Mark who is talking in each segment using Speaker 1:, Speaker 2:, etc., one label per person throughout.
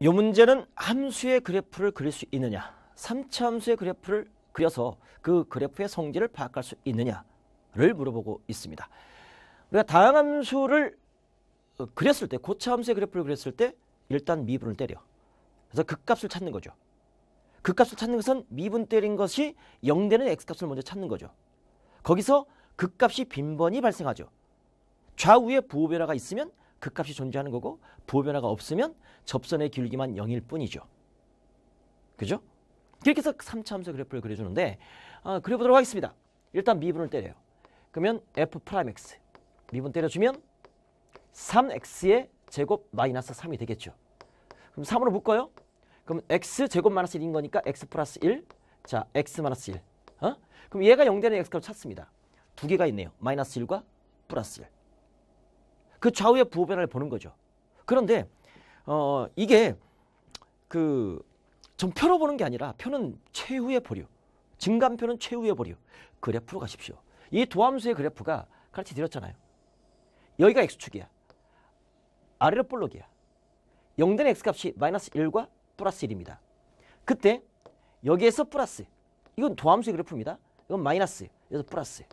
Speaker 1: 이 문제는 함수의 그래프를 그릴 수 있느냐 3차 함수의 그래프를 그려서 그 그래프의 성질을 파악할 수 있느냐를 물어보고 있습니다. 우리가 다항함수를 어, 그렸을 때 고차함수의 그래프를 그렸을 때 일단 미분을 때려. 그래서 극값을 찾는 거죠. 극값을 찾는 것은 미분 때린 것이 0되는 x값을 먼저 찾는 거죠. 거기서 극값이 빈번히 발생하죠. 좌우에 부호 변화가 있으면 그 값이 존재하는 거고 부호 변화가 없으면 접선의 길기만 0일 뿐이죠. 그죠? 이렇게 해서 3차 함수 그래프를 그려주는데 아, 그려보도록 하겠습니다. 일단 미분을 때려요. 그러면 f 프라임 x 미분 때려주면 3x의 제곱 마이너스 3이 되겠죠. 그럼 3으로 묶어요. 그럼 x 제곱 마이너스 1인 거니까 x 플러스 1, 자 x 마이너스 1. 어? 그럼 얘가 0되는 x값을 찾습니다. 두 개가 있네요. 마이너스 1과 플러스 1. 그 좌우의 부호 변화를 보는 거죠. 그런데 어, 이게 그전 표로 보는 게 아니라 표는 최후의 보류, 증감표는 최후의 보류, 그래프로 가십시오. 이 도함수의 그래프가 같이 드렸잖아요. 여기가 x축이야. 아래로 볼록이야. 0된 x값이 마이너스 1과 플러스 1입니다. 그때 여기에서 플러스, 이건 도함수의 그래프입니다. 이건 마이너스, 여기서 플러스.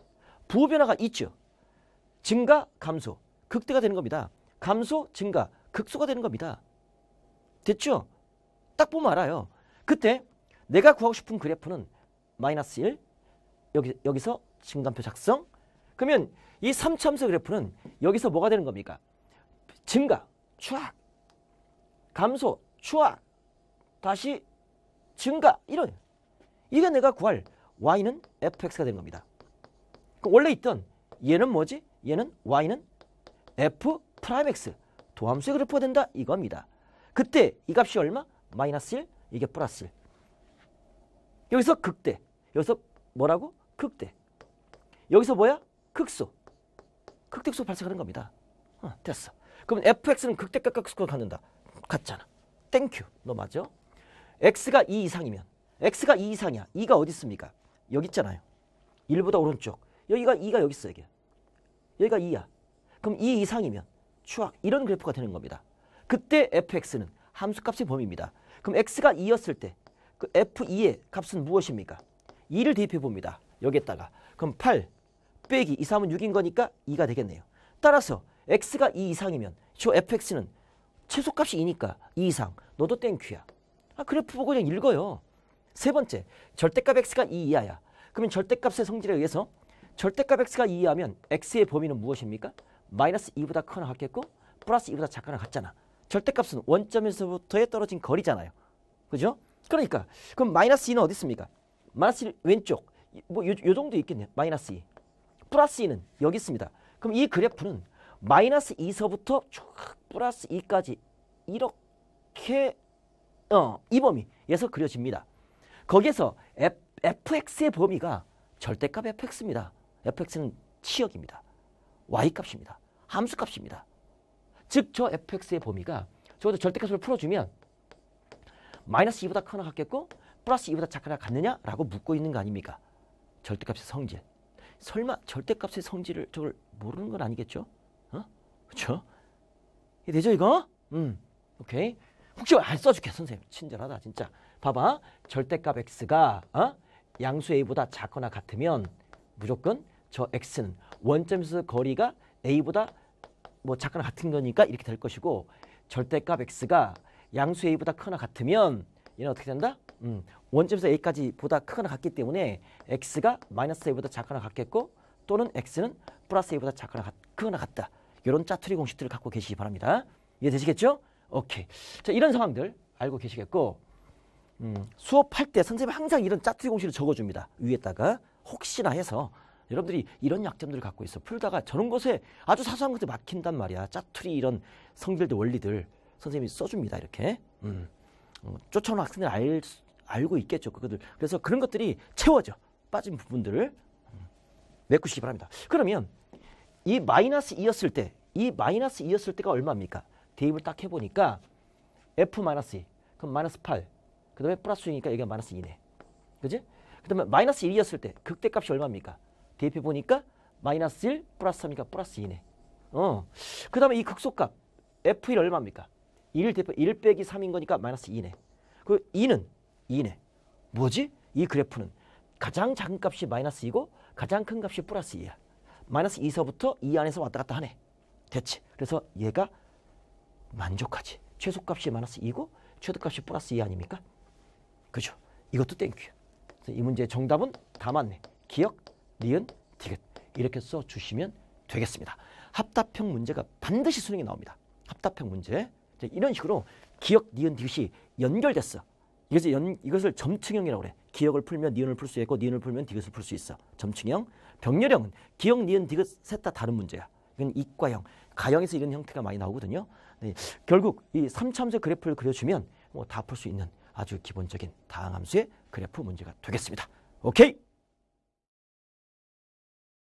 Speaker 1: 부호 변화가 있죠. 증가, 감소. 극대가 되는 겁니다. 감소, 증가, 극소가 되는 겁니다. 됐죠? 딱 보면 알아요. 그때 내가 구하고 싶은 그래프는 마이너스 1, 여기, 여기서 증감표 작성. 그러면 이 3참수 그래프는 여기서 뭐가 되는 겁니까? 증가, 추악, 감소, 추악, 다시 증가, 이런. 이게 내가 구할 y는 fx가 되는 겁니다. 원래 있던 얘는 뭐지? 얘는 y는 f 프라임 x 도함수의 그래프가 된다 이겁니다. 그때 이 값이 얼마? 마이너스 1 이게 플러스 1 여기서 극대 여기서 뭐라고? 극대 여기서 뭐야? 극소 극대수 발생하는 겁니다. 어, 됐어. 그럼 fx는 극대값 극소가 갖는다. 같잖아. 땡큐. 너 맞아? x가 2 이상이면 x가 2 이상이야. 2가 어디 있습니까? 여기 있잖아요. 1보다 오른쪽. 여기가 2가 여기 있어. 여기. 여기가 2야. 그럼 2 이상이면 추악 이런 그래프가 되는 겁니다. 그때 fx는 함수값의 범위입니다. 그럼 x가 2였을 때그 f2의 값은 무엇입니까? 2를 대입해 봅니다. 여기에다가 그럼 8 빼기 2, 3은 6인 거니까 2가 되겠네요. 따라서 x가 2 이상이면 저 fx는 최소값이 2니까 2 이상 너도 땡큐야. 아, 그래프 보고 그냥 읽어요. 세 번째, 절대값 x가 2 이하야. 그러면 절대값의 성질에 의해서 절대값 x가 2 이하면 x의 범위는 무엇입니까? 마이너스 2보다 커나 같겠고 플러스 2보다 작거나 같잖아. 절대값은 원점에서부터의 떨어진 거리잖아요. 그죠? 그러니까 그럼 마이너스 2는 어디 있습니까? 마이너스 1 왼쪽 뭐 요, 요 정도 있겠네요. 마이너스 2. 플러스 2는 여기 있습니다. 그럼 이 그래프는 마이너스 2서부터 쭉 플러스 2까지 이렇게 어, 이 범위에서 그려집니다. 거기에서 F, fx의 범위가 절대값 fx입니다. fx는 치역입니다. y값입니다. 함수값입니다. 즉 저 fx의 범위가 적어도 절대값을 풀어주면 마이너스 2보다 크거나 같겠고 플러스 2보다 작거나 같느냐라고 묻고 있는 거 아닙니까? 절대값의 성질. 설마 절대값의 성질을 저걸 모르는 건 아니겠죠? 어? 그렇죠? 되죠 이거? 음, 오케이. 혹시 안 써줄게 선생님. 친절하다 진짜. 봐봐. 절대값 x가 어? 양수 a보다 작거나 같으면 무조건 저 x는 원점에서 거리가 a보다 뭐 작거나 같은 거니까 이렇게 될 것이고 절대값 x가 양수 a보다 크거나 같으면 얘는 어떻게 된다? 음, 원점에서 a까지 보다 크거나 같기 때문에 x가 마이너스 a보다 작거나 같겠고 또는 x는 플러스 a보다 작거나 같, 크거나 같다. 이런 짜투리 공식들을 갖고 계시기 바랍니다. 이해되시겠죠? 오케이. 자, 이런 상황들 알고 계시겠고 음, 수업할 때 선생님이 항상 이런 짜투리 공식을 적어줍니다. 위에다가 혹시나 해서 여러분들이 이런 약점들을 갖고 있어. 풀다가 저런 것에 아주 사소한 것에 막힌단 말이야. 짜투리 이런 성질들 원리들 선생님이 써줍니다. 이렇게. 음. 어, 쫓아오는 학생들 알, 알고 있겠죠. 그것들. 그래서 그런 것들이 채워져. 빠진 부분들을 음. 메꾸시기 바랍니다. 그러면 이 마이너스 2였을 때, 이 마이너스 2였을 때가 얼마입니까? 대입을 딱 해보니까 F 마이너스 2, 그럼 마이너스 8, 그 다음에 플러스 2니까 여기가 마이너스 2네. 그지? 그 다음에 마이너스 1이었을 때 극대값이 얼마입니까? 대입해 보니까 마이너스 1 플러스 3이니까 플러스 2네. 어. 그 다음에 이 극소값 f1 얼마입니까? 1 대표 1 빼기 3인 거니까 마이너스 2네. 그 2는 2네. 뭐지? 이 그래프는 가장 작은 값이 마이너스 2고 가장 큰 값이 플러스 2야. 마이너스 2서부터 2 안에서 왔다 갔다 하네. 됐지? 그래서 얘가 만족하지. 최소값이 마이너스 2고 최대값이 플러스 2 아닙니까? 그죠? 이것도 땡큐야. 이 문제의 정답은 다 맞네. 기억 니은, 디귿 이렇게 써주시면 되겠습니다. 합답형 문제가 반드시 수능에 나옵니다. 합답형 문제. 이런 식으로 기억, 니은, 디귿이 연결됐어. 이것을, 연, 이것을 점층형이라고 그래. 기억을 풀면 니은을 풀 수 있고 니은을 풀면 디귿을 풀 수 있어. 점층형. 병렬형은 기억, 니은, 디귿 셋다 다른 문제야. 이건 이과형. 가형에서 이런 형태가 많이 나오거든요. 네. 결국 이 삼참수 그래프를 그려주면 뭐 다 풀 수 있는 아주 기본적인 다항함수의 그래프 문제가 되겠습니다. 오케이!